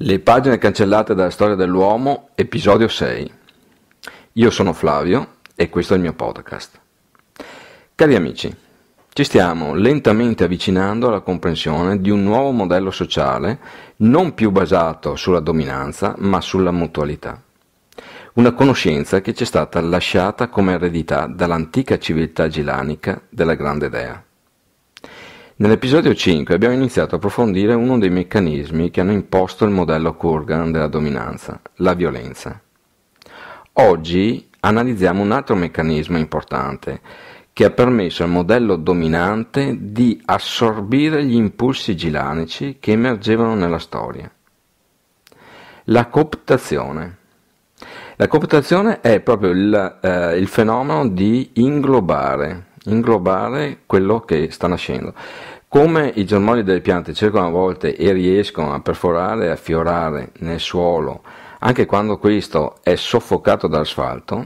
Le pagine cancellate dalla storia dell'uomo, episodio 6. Io sono Flavio e questo è il mio podcast. Cari amici, ci stiamo lentamente avvicinando alla comprensione di un nuovo modello sociale non più basato sulla dominanza ma sulla mutualità. Una conoscenza che ci è stata lasciata come eredità dall'antica civiltà gilanica della grande dea. Nell'episodio 5 abbiamo iniziato a approfondire uno dei meccanismi che hanno imposto il modello Kurgan della dominanza, la violenza. Oggi analizziamo un altro meccanismo importante che ha permesso al modello dominante di assorbire gli impulsi gilanici che emergevano nella storia. La cooptazione. La cooptazione è proprio il, eh, il fenomeno di inglobare inglobare quello che sta nascendo. Come i germogli delle piante cercano a volte e riescono a perforare e a fiorare nel suolo, anche quando questo è soffocato dall'asfalto,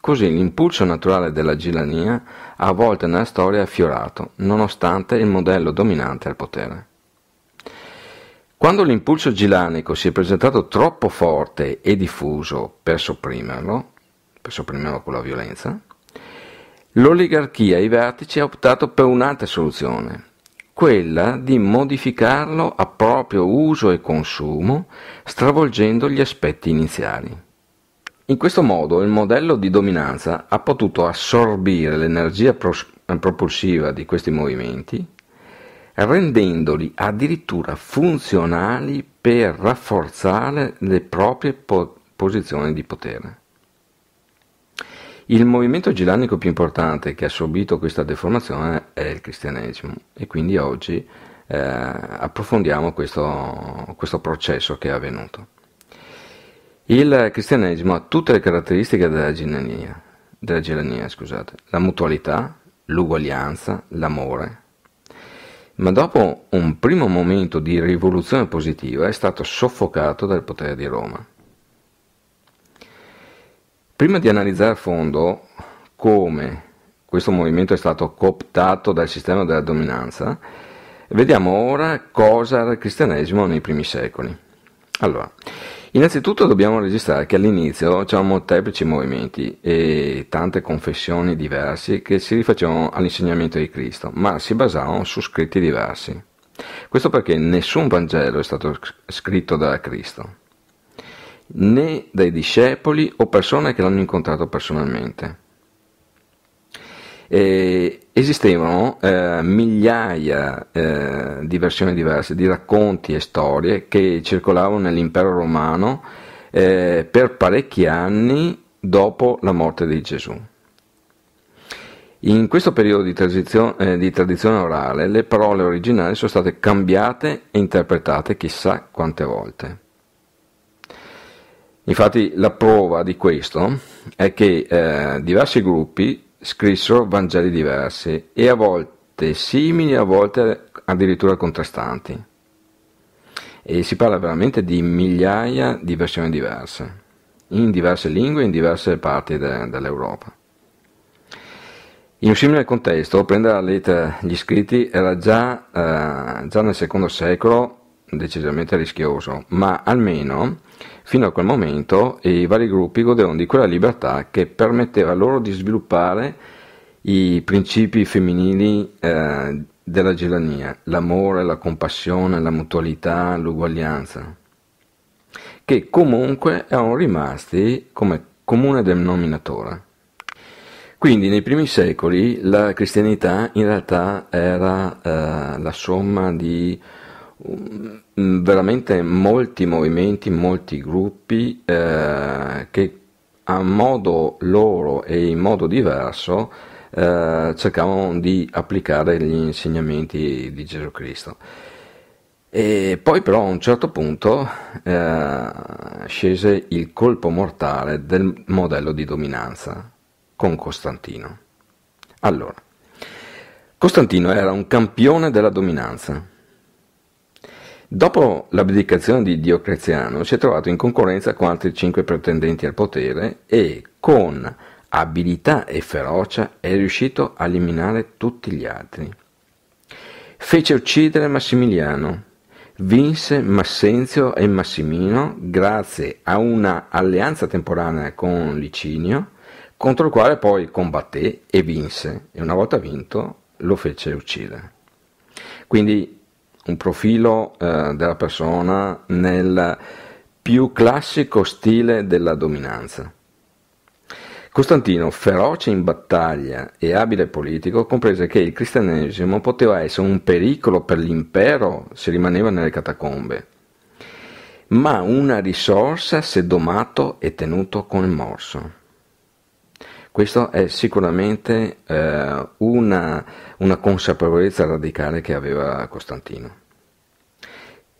così l'impulso naturale della gilania a volte nella storia è fiorato, nonostante il modello dominante al potere. Quando l'impulso gilanico si è presentato troppo forte e diffuso per sopprimerlo, per sopprimerlo con la violenza, L'oligarchia ai vertici ha optato per un'altra soluzione, quella di modificarlo a proprio uso e consumo, stravolgendo gli aspetti iniziali. In questo modo il modello di dominanza ha potuto assorbire l'energia pros- propulsiva di questi movimenti, rendendoli addirittura funzionali per rafforzare le proprie po- posizioni di potere. Il movimento giordanico più importante che ha subito questa deformazione è il cristianesimo e quindi oggi eh, approfondiamo questo, questo processo che è avvenuto. Il cristianesimo ha tutte le caratteristiche della gelania, della gelania scusate, la mutualità, l'uguaglianza, l'amore, ma dopo un primo momento di rivoluzione positiva è stato soffocato dal potere di Roma. Prima di analizzare a fondo come questo movimento è stato cooptato dal sistema della dominanza, vediamo ora cosa era il cristianesimo nei primi secoli. Allora, innanzitutto dobbiamo registrare che all'inizio c'erano molteplici movimenti e tante confessioni diverse che si rifacevano all'insegnamento di Cristo, ma si basavano su scritti diversi. Questo perché nessun Vangelo è stato scritto da Cristo né dai discepoli o persone che l'hanno incontrato personalmente. E esistevano eh, migliaia eh, di versioni diverse, di racconti e storie che circolavano nell'impero romano eh, per parecchi anni dopo la morte di Gesù. In questo periodo di, tradizio- eh, di tradizione orale le parole originali sono state cambiate e interpretate chissà quante volte. Infatti la prova di questo è che eh, diversi gruppi scrissero Vangeli diversi e a volte simili, a volte addirittura contrastanti. E si parla veramente di migliaia di versioni diverse, in diverse lingue, in diverse parti de- dell'Europa. In un simile contesto, prendere alla lettera gli scritti era già, eh, già nel secondo secolo decisamente rischioso, ma almeno Fino a quel momento i vari gruppi godevano di quella libertà che permetteva loro di sviluppare i principi femminili eh, della gelania, l'amore, la compassione, la mutualità, l'uguaglianza, che comunque erano rimasti come comune denominatore. Quindi nei primi secoli la cristianità in realtà era eh, la somma di um, Mm, veramente molti movimenti, molti gruppi eh, che a modo loro e in modo diverso eh, cercavano di applicare gli insegnamenti di Gesù Cristo. E poi però a un certo punto eh, scese il colpo mortale del modello di dominanza con Costantino. Allora, Costantino era un campione della dominanza Dopo l'abdicazione di Diocleziano si è trovato in concorrenza con altri cinque pretendenti al potere e con abilità e ferocia è riuscito a eliminare tutti gli altri. Fece uccidere Massimiliano, vinse Massenzio e Massimino grazie a una alleanza temporanea con Licinio, contro il quale poi combatté e vinse, e una volta vinto lo fece uccidere. Quindi un profilo eh, della persona nel più classico stile della dominanza. Costantino, feroce in battaglia e abile politico, comprese che il cristianesimo poteva essere un pericolo per l'impero se rimaneva nelle catacombe, ma una risorsa se domato e tenuto con morso. Questa è sicuramente eh, una, una consapevolezza radicale che aveva Costantino.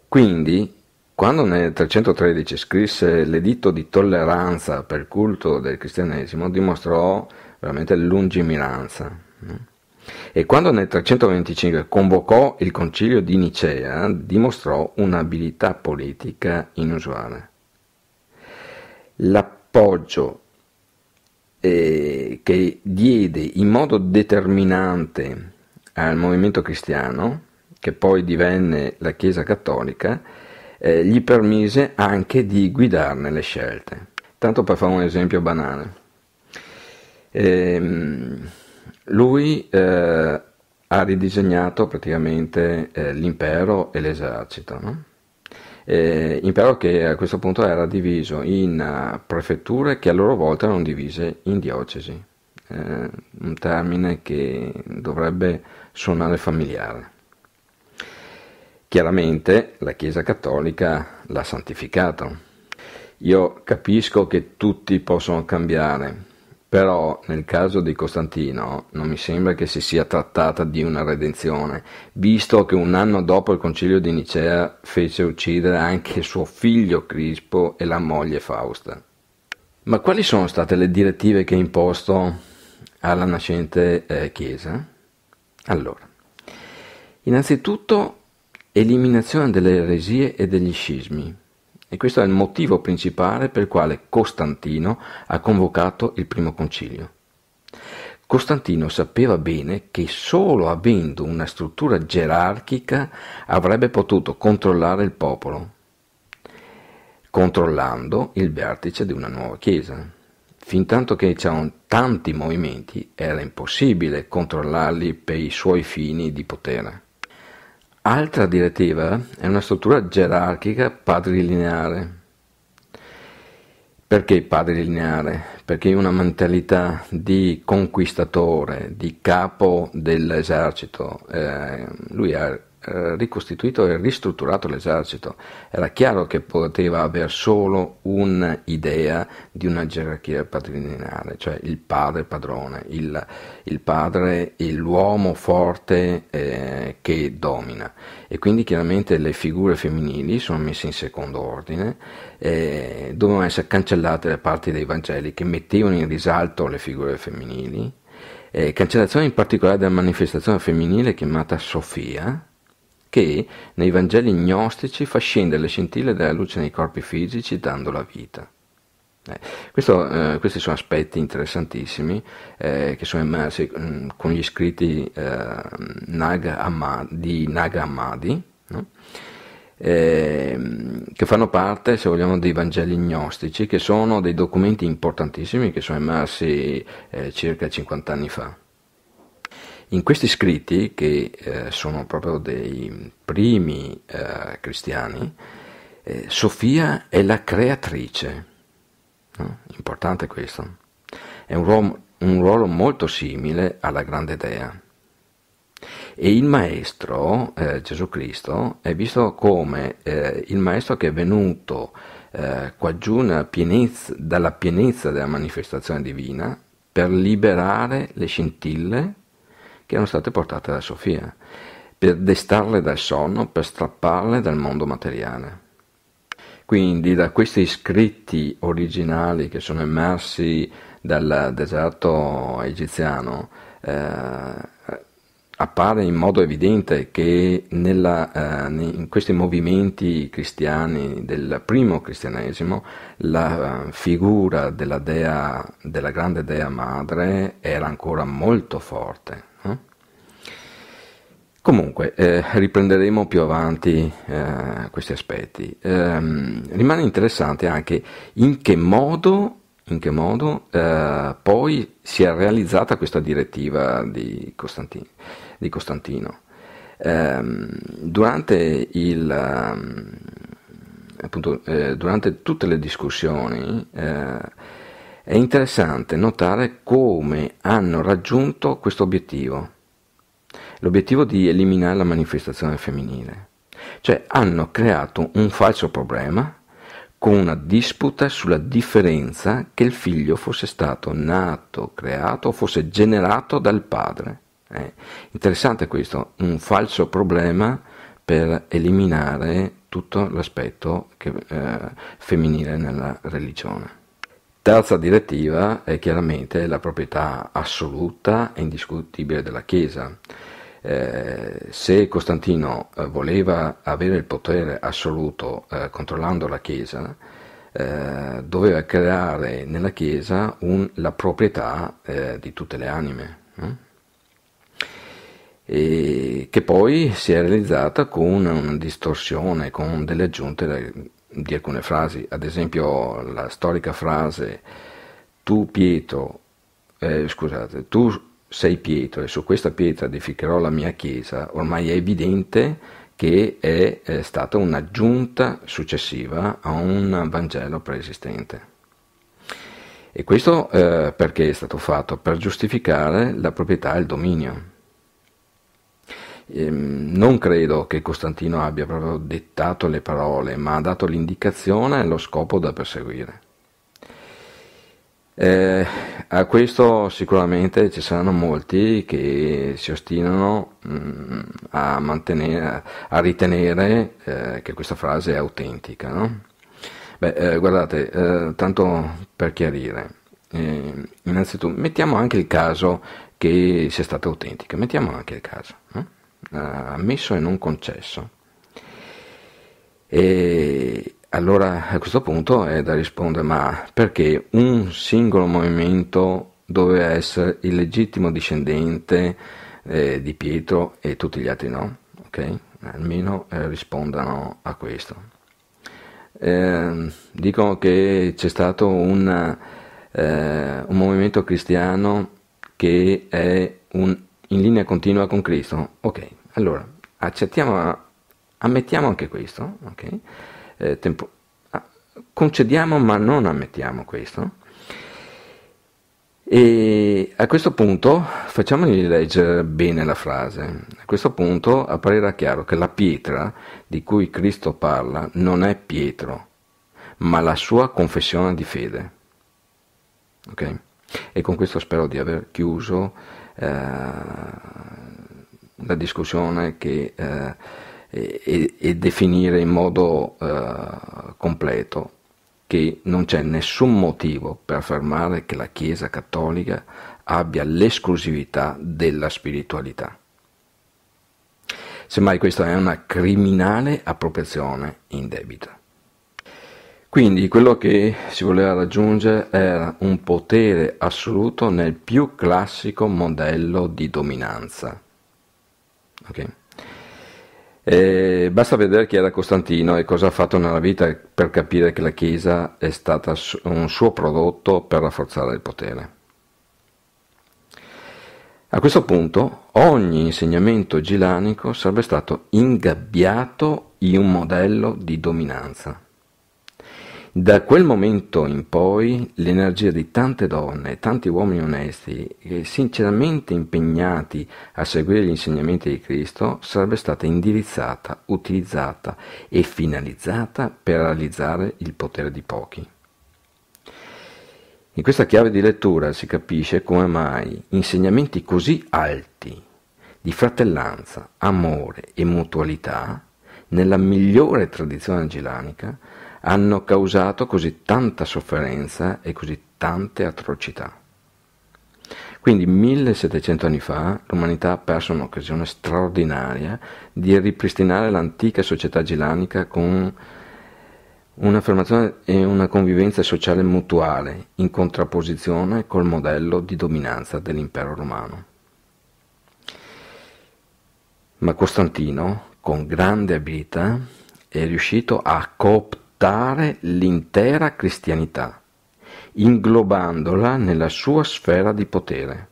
Quindi, quando nel 313 scrisse l'editto di tolleranza per culto del cristianesimo, dimostrò veramente lungimiranza. E quando nel 325 convocò il concilio di Nicea, dimostrò un'abilità politica inusuale. L'appoggio eh, che diede in modo determinante al movimento cristiano, che poi divenne la Chiesa cattolica, eh, gli permise anche di guidarne le scelte. Tanto per fare un esempio banale. Ehm, eh, lui ha ridisegnato praticamente eh, l'impero e l'esercito. No? eh, impero che a questo punto era diviso in eh, prefetture che a loro volta erano divise in diocesi, eh, un termine che dovrebbe suonare familiare. Chiaramente la Chiesa Cattolica l'ha santificato. Io capisco che tutti possono cambiare, però nel caso di Costantino non mi sembra che si sia trattata di una redenzione, visto che un anno dopo il concilio di Nicea fece uccidere anche suo figlio Crispo e la moglie Fausta. Ma quali sono state le direttive che ha imposto alla nascente eh, Chiesa? Allora, innanzitutto eliminazione delle eresie e degli scismi, e questo è il motivo principale per il quale Costantino ha convocato il primo concilio. Costantino sapeva bene che solo avendo una struttura gerarchica avrebbe potuto controllare il popolo, controllando il vertice di una nuova Chiesa. Fintanto che c'erano tanti movimenti era impossibile controllarli per i suoi fini di potere. Altra direttiva è una struttura gerarchica padrilineare. Perché padrilineare? Perché una mentalità di conquistatore, di capo dell'esercito, eh, lui ha eh, ricostituito e ristrutturato l'esercito. Era chiaro che poteva avere solo un'idea di una gerarchia padrinale, cioè il padre padrone, il, il padre e l'uomo forte eh, che domina. E quindi chiaramente le figure femminili sono messe in secondo ordine, eh, dovevano essere cancellate le parti dei Vangeli che mettevano in risalto le figure femminili. Eh, cancellazione in particolare della manifestazione femminile chiamata Sofia, che nei Vangeli gnostici fa scendere le scintille della luce nei corpi fisici dando la vita. Eh, questo, eh, questi sono aspetti interessantissimi eh, che sono emersi eh, mh, mm, con gli scritti eh, Naga Amadi, di Naga Amadi, no? Ehm, che fanno parte, se vogliamo, dei Vangeli gnostici, che sono dei documenti importantissimi che sono emersi eh, circa 50 anni fa. In questi scritti, che eh, sono proprio dei primi eh, cristiani, eh, Sofia è la creatrice, no? importante questo, è un ruolo, un ruolo, molto simile alla grande dea. E il maestro, eh, Gesù Cristo, è visto come eh, il maestro che è venuto eh, qua giù pienezza, dalla pienezza della manifestazione divina per liberare le scintille che erano state portate da Sofia, per destarle dal sonno, per strapparle dal mondo materiale. Quindi da questi scritti originali che sono emersi dal deserto egiziano, eh, appare in modo evidente che nella, eh, in questi movimenti cristiani del primo cristianesimo la eh, figura della, dea, della grande dea madre era ancora molto forte. Comunque, eh, riprenderemo più avanti eh, questi aspetti. Eh, rimane interessante anche in che modo, in che modo eh, poi si è realizzata questa direttiva di, Costantino. Di Costantino. Ehm, durante, il, ehm, appunto, eh, durante, tutte le discussioni eh, è interessante notare come hanno raggiunto questo obiettivo l'obiettivo di eliminare la manifestazione femminile. Cioè hanno creato un falso problema con una disputa sulla differenza che il figlio fosse stato nato, creato o fosse generato dal padre. Eh, interessante questo, un falso problema per eliminare tutto l'aspetto che, eh, femminile nella religione. Terza direttiva è chiaramente la proprietà assoluta e indiscutibile della Chiesa. Eh, se Costantino eh, voleva avere il potere assoluto eh, controllando la Chiesa, eh, doveva creare nella Chiesa un, la proprietà eh, di tutte le anime, eh? che poi si è realizzata con una distorsione, con delle aggiunte di alcune frasi, ad esempio la storica frase tu Pietro, scusate, tu sei Pietro e su questa pietra edificherò la mia chiesa, ormai è evidente che è, è stata un'aggiunta successiva a un Vangelo preesistente. E questo eh, perché è stato fatto? Per giustificare la proprietà e il dominio. Ehm, non credo che Costantino abbia proprio dettato le parole, ma ha dato l'indicazione e lo scopo da perseguire. Eh, a questo sicuramente ci saranno molti che si ostinano mh, mm, a, mantenere, a ritenere eh, che questa frase è autentica. No? Beh, eh, guardate, eh, tanto per chiarire, eh, innanzitutto mettiamo anche il caso che sia stata autentica, mettiamo anche il caso, no? ammesso e non concesso. E, allora a questo punto è da rispondere ma perché un singolo movimento doveva essere il legittimo discendente eh, di Pietro e tutti gli altri no? Okay? Almeno eh, rispondano a questo. Eh, dicono che c'è stato un, eh, un movimento cristiano che è un, in linea continua con Cristo. Ok, allora accettiamo, ammettiamo anche questo. Okay? eh, tempo... Ah, concediamo ma non ammettiamo questo. E a questo punto facciamogli leggere bene la frase. A questo punto apparirà chiaro che la pietra di cui Cristo parla non è Pietro, ma la sua confessione di fede. Okay? E con questo spero di aver chiuso eh, la discussione che eh, e, e, definire in modo eh, completo che non c'è nessun motivo per affermare che la Chiesa cattolica abbia l'esclusività della spiritualità. Semmai questa è una criminale appropriazione indebita. Quindi quello che si voleva raggiungere era un potere assoluto nel più classico modello di dominanza. Okay? E basta vedere chi era Costantino e cosa ha fatto nella vita per capire che la Chiesa è stata un suo prodotto per rafforzare il potere. A questo punto ogni insegnamento gilanico sarebbe stato ingabbiato in un modello di dominanza. Da quel momento in poi l'energia di tante donne, tanti uomini onesti e sinceramente impegnati a seguire gli insegnamenti di Cristo sarebbe stata indirizzata, utilizzata e finalizzata per realizzare il potere di pochi. In questa chiave di lettura si capisce come mai insegnamenti così alti di fratellanza, amore e mutualità nella migliore tradizione angelanica hanno causato così tanta sofferenza e così tante atrocità. Quindi 1700 anni fa l'umanità ha perso un'occasione straordinaria di ripristinare l'antica società gilanica con un'affermazione e una convivenza sociale mutuale in contrapposizione col modello di dominanza dell'impero romano. Ma Costantino, con grande abilità, è riuscito a cooptare sfruttare l'intera cristianità, inglobandola nella sua sfera di potere.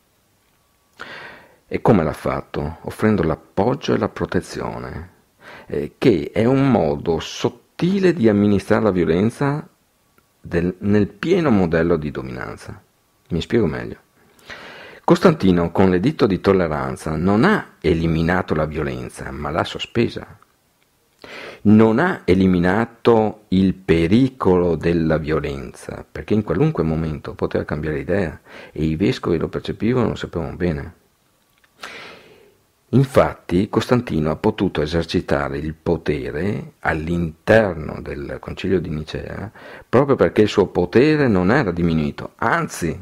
E come l'ha fatto? Offrendo l'appoggio e la protezione, eh, che è un modo sottile di amministrare la violenza del, nel pieno modello di dominanza. Mi spiego meglio. Costantino con l'editto di tolleranza non ha eliminato la violenza, ma l'ha sospesa non ha eliminato il pericolo della violenza, perché in qualunque momento poteva cambiare idea e i vescovi lo percepivano, lo sapevano bene. Infatti Costantino ha potuto esercitare il potere all'interno del concilio di Nicea proprio perché il suo potere non era diminuito, anzi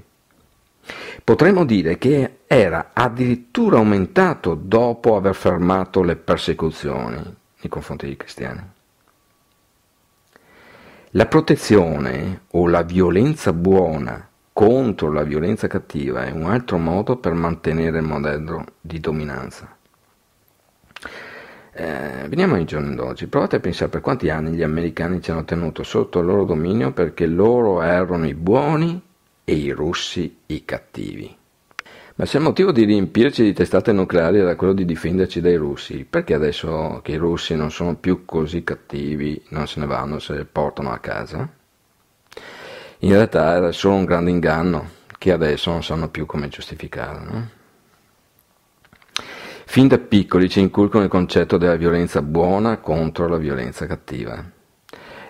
potremmo dire che era addirittura aumentato dopo aver fermato le persecuzioni nei confronti dei cristiani. La protezione o la violenza buona contro la violenza cattiva è un altro modo per mantenere il modello di dominanza. Eh, veniamo ai giorni d'oggi, provate a pensare per quanti anni gli americani ci hanno tenuto sotto il loro dominio perché loro erano i buoni e i russi i cattivi. Ma se il motivo di riempirci di testate nucleari era quello di difenderci dai russi, perché adesso che i russi non sono più così cattivi non se ne vanno, se le portano a casa? In realtà era solo un grande inganno che adesso non sanno più come giustificare. No? Fin da piccoli ci inculcano il concetto della violenza buona contro la violenza cattiva.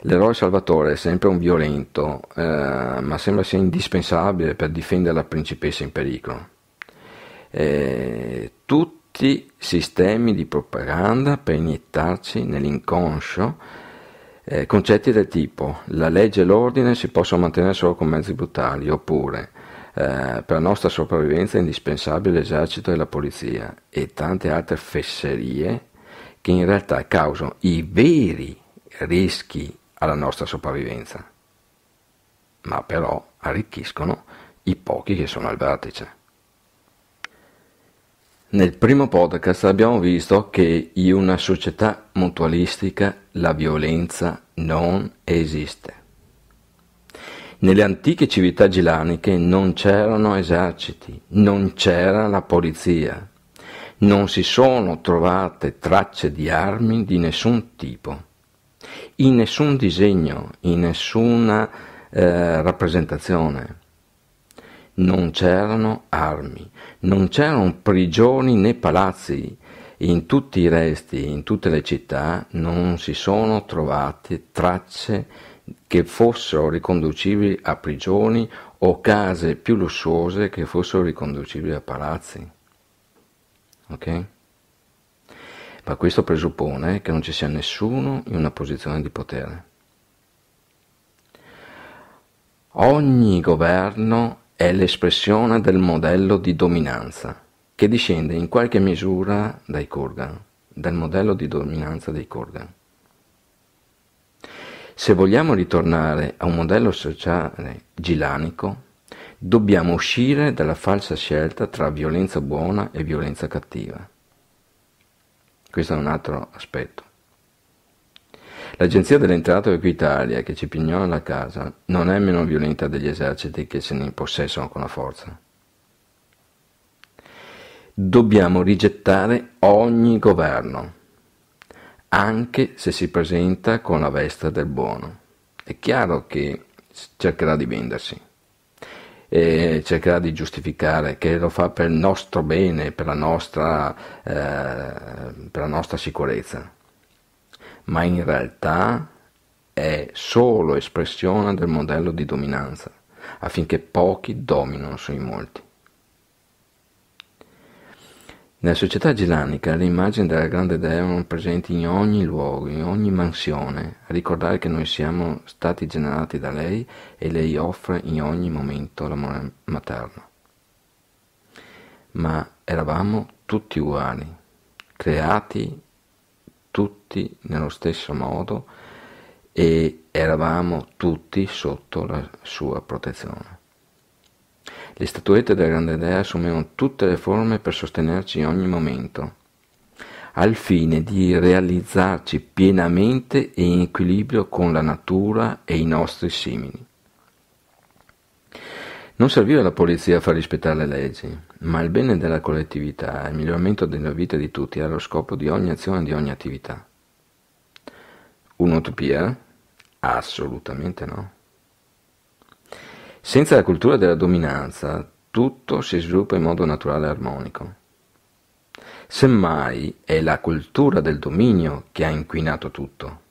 L'eroe Salvatore è sempre un violento, eh, ma sembra sia indispensabile per difendere la principessa in pericolo eh, tutti sistemi di propaganda per iniettarci nell'inconscio eh, concetti del tipo la legge e l'ordine si possono mantenere solo con mezzi brutali oppure eh, per la nostra sopravvivenza è indispensabile l'esercito e la polizia e tante altre fesserie che in realtà causano i veri rischi alla nostra sopravvivenza, ma però arricchiscono i pochi che sono al vertice. Nel primo podcast abbiamo visto che in una società mutualistica la violenza non esiste. Nelle antiche civiltà gilaniche non c'erano eserciti, non c'era la polizia, non si sono trovate tracce di armi di nessun tipo, in nessun disegno, in nessuna eh, rappresentazione. Non c'erano armi, non c'erano prigioni né palazzi. In tutti i resti, in tutte le città, non si sono trovate tracce che fossero riconducibili a prigioni o case più lussuose che fossero riconducibili a palazzi. Ok? Ma questo presuppone che non ci sia nessuno in una posizione di potere. Ogni governo è l'espressione del modello di dominanza, che discende in qualche misura dai Kurgan, dal modello di dominanza dei Kurgan. Se vogliamo ritornare a un modello sociale gilanico, dobbiamo uscire dalla falsa scelta tra violenza buona e violenza cattiva. Questo è un altro aspetto. L'Agenzia delle Entrate Equitalia, che ci pignola la casa, non è meno violenta degli eserciti che se ne impossessano con la forza. Dobbiamo rigettare ogni governo, anche se si presenta con la veste del buono. È chiaro che cercherà di vendersi e cercherà di giustificare che lo fa per il nostro bene, per la nostra, eh, per la nostra sicurezza ma in realtà è solo espressione del modello di dominanza, affinché pochi dominino sui molti. Nella società gilanica le immagini della grande dea erano presenti in ogni luogo, in ogni mansione, a ricordare che noi siamo stati generati da lei e lei offre in ogni momento l'amore materno. Ma eravamo tutti uguali, creati tutti nello stesso modo e eravamo tutti sotto la sua protezione. Le statuette della grande dea assumevano tutte le forme per sostenerci in ogni momento, al fine di realizzarci pienamente e in equilibrio con la natura e i nostri simili. Non serviva la polizia a far rispettare le leggi, ma il bene della collettività e il miglioramento della vita di tutti era lo scopo di ogni azione e di ogni attività. Un'utopia? Assolutamente no. Senza la cultura della dominanza, tutto si sviluppa in modo naturale e armonico. Semmai è la cultura del dominio che ha inquinato tutto.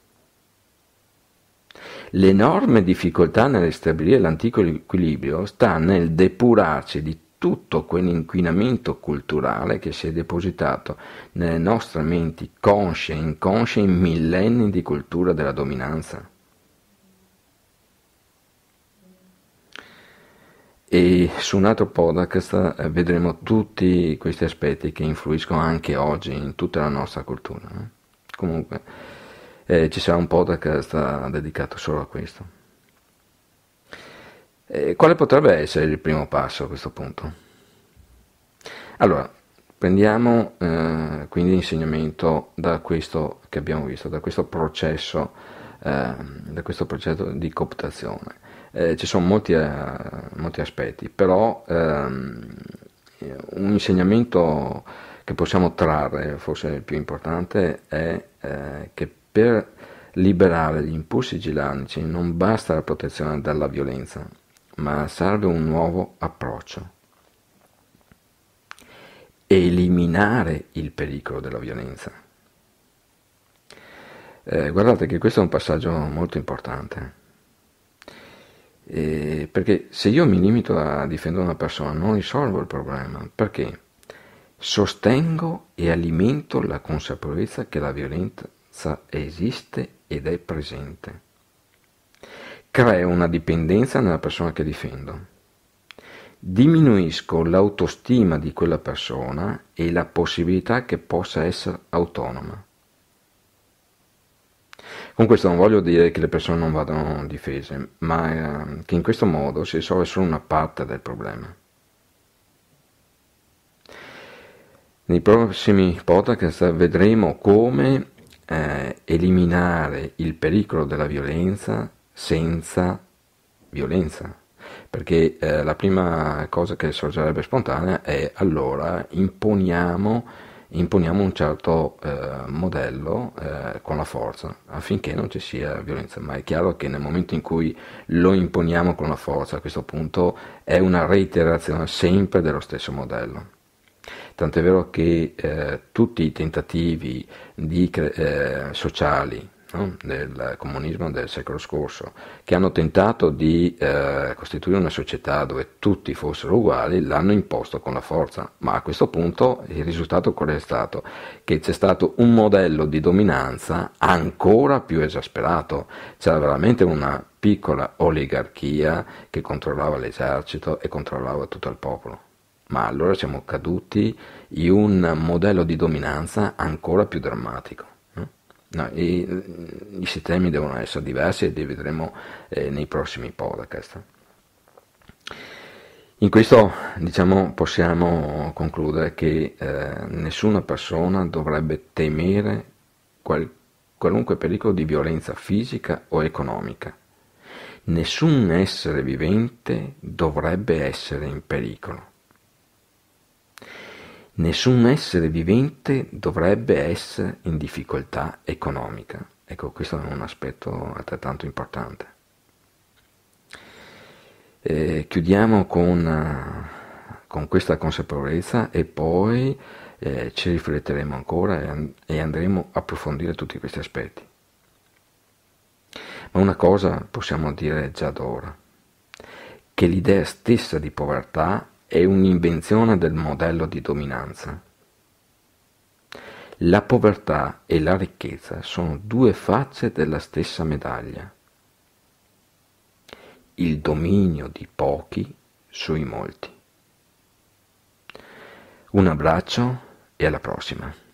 L'enorme difficoltà nel ristabilire l'antico equilibrio sta nel depurarci di tutto quell'inquinamento culturale che si è depositato nelle nostre menti consce e inconsce in millenni di cultura della dominanza. E su un altro podcast eh, vedremo tutti questi aspetti che influiscono anche oggi in tutta la nostra cultura. Eh. Comunque eh, ci sarà un podcast dedicato solo a questo. E quale potrebbe essere il primo passo a questo punto? Allora, prendiamo eh, quindi insegnamento da questo che abbiamo visto, da questo processo, eh, da questo processo di cooptazione. Eh, ci sono molti, eh, molti aspetti, però ehm, un insegnamento che possiamo trarre, forse il più importante, è eh, che per liberare gli impulsi gilanici non basta la protezione dalla violenza, ma serve un nuovo approccio. Eliminare il pericolo della violenza. Eh, guardate che questo è un passaggio molto importante. Eh, perché se io mi limito a difendere una persona non risolvo il problema, perché sostengo e alimento la consapevolezza che la violenza, forza esiste ed è presente. Creo una dipendenza nella persona che difendo. Diminuisco l'autostima di quella persona e la possibilità che possa essere autonoma. Con questo non voglio dire che le persone non vadano difese, ma ehm, che in questo modo si risolve solo una parte del problema. Nei prossimi podcast vedremo come eh, eliminare il pericolo della violenza senza violenza. Perché eh, la prima cosa che sorgerebbe spontanea è allora imponiamo, imponiamo un certo eh, modello eh, con la forza affinché non ci sia violenza. Ma è chiaro che nel momento in cui lo imponiamo con la forza, a questo punto è una reiterazione sempre dello stesso modello tant'è vero che eh, tutti i tentativi di, eh, sociali no? del comunismo del secolo scorso, che hanno tentato di eh, costituire una società dove tutti fossero uguali, l'hanno imposto con la forza, ma a questo punto il risultato qual è stato? Che c'è stato un modello di dominanza ancora più esasperato, c'era veramente una piccola oligarchia che controllava l'esercito e controllava tutto il popolo ma allora siamo caduti in un modello di dominanza ancora più drammatico. No, i, i, sistemi devono essere diversi e li vedremo eh, nei prossimi podcast. In questo diciamo, possiamo concludere che eh, nessuna persona dovrebbe temere qual, qualunque pericolo di violenza fisica o economica. Nessun essere vivente dovrebbe essere in pericolo nessun essere vivente dovrebbe essere in difficoltà economica. Ecco, questo è un aspetto altrettanto importante. Eh, chiudiamo con, eh, con, questa consapevolezza e poi eh, ci rifletteremo ancora e, e andremo a approfondire tutti questi aspetti. Ma una cosa possiamo dire già d'ora, che l'idea stessa di povertà è un'invenzione del modello di dominanza. La povertà e la ricchezza sono due facce della stessa medaglia. Il dominio di pochi sui molti. Un abbraccio e alla prossima.